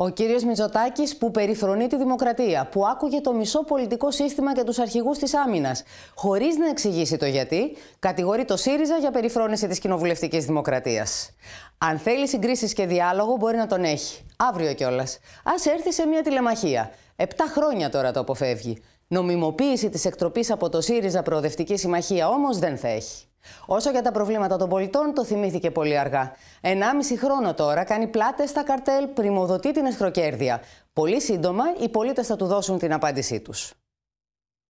Ο κύριος Μητσοτάκης που περιφρονεί τη δημοκρατία, που άκουγε το μισό πολιτικό σύστημα και τους αρχηγούς της άμυνας, χωρίς να εξηγήσει το γιατί, κατηγορεί το ΣΥΡΙΖΑ για περιφρόνηση της κοινοβουλευτικής δημοκρατίας. Αν θέλει συγκρίσεις και διάλογο μπορεί να τον έχει. Αύριο κιόλας. Ας έρθει σε μια τηλεμαχία. Επτά χρόνια τώρα το αποφεύγει. Νομιμοποίηση της εκτροπής από το ΣΥΡΙΖΑ Προοδευτική Συμμαχία όμως δεν θα έχει. Όσο για τα προβλήματα των πολιτών, το θυμήθηκε πολύ αργά. 1,5 χρόνο τώρα κάνει πλάτες στα καρτέλ, πρημοδοτεί την εσχροκέρδεια. Πολύ σύντομα οι πολίτες θα του δώσουν την απάντησή τους.